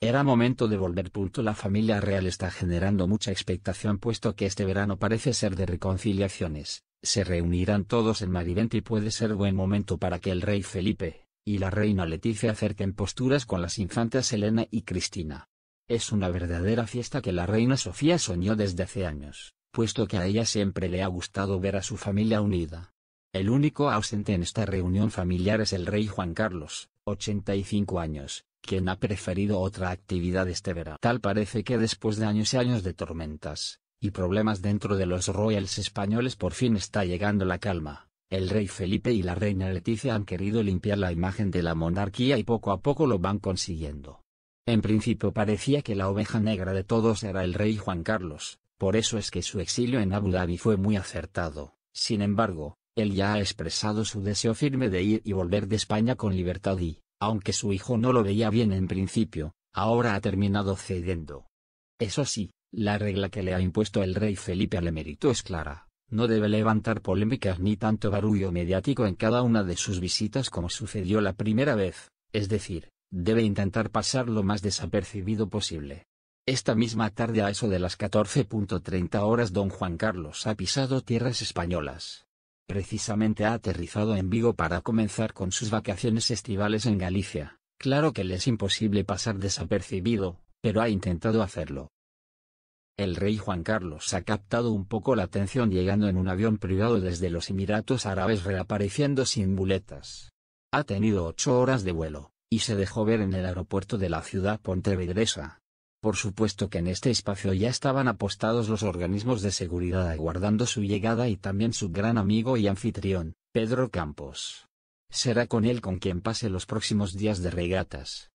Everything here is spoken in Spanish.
Era momento de volver. La familia real está generando mucha expectación puesto que este verano parece ser de reconciliaciones, se reunirán todos en Marivente y puede ser buen momento para que el rey Felipe, y la reina Leticia acerquen posturas con las infantas Elena y Cristina. Es una verdadera fiesta que la reina Sofía soñó desde hace años, puesto que a ella siempre le ha gustado ver a su familia unida. El único ausente en esta reunión familiar es el rey Juan Carlos, 85 años, quien ha preferido otra actividad este verano. Tal parece que después de años y años de tormentas, y problemas dentro de los Royals españoles por fin está llegando la calma. El rey Felipe y la reina Leticia han querido limpiar la imagen de la monarquía y poco a poco lo van consiguiendo. En principio parecía que la oveja negra de todos era el rey Juan Carlos, por eso es que su exilio en Abu Dhabi fue muy acertado, sin embargo, él ya ha expresado su deseo firme de ir y volver de España con libertad y, aunque su hijo no lo veía bien en principio, ahora ha terminado cediendo. Eso sí, la regla que le ha impuesto el rey Felipe al emérito es clara, no debe levantar polémicas ni tanto barullo mediático en cada una de sus visitas como sucedió la primera vez, es decir, debe intentar pasar lo más desapercibido posible. Esta misma tarde a eso de las 14.30 horas don Juan Carlos ha pisado tierras españolas precisamente ha aterrizado en Vigo para comenzar con sus vacaciones estivales en Galicia. Claro que le es imposible pasar desapercibido, pero ha intentado hacerlo. El rey Juan Carlos ha captado un poco la atención llegando en un avión privado desde los Emiratos Árabes reapareciendo sin muletas. Ha tenido ocho horas de vuelo, y se dejó ver en el aeropuerto de la ciudad pontevedresa, por supuesto que en este espacio ya estaban apostados los organismos de seguridad aguardando su llegada y también su gran amigo y anfitrión, Pedro Campos. Será con él con quien pase los próximos días de regatas.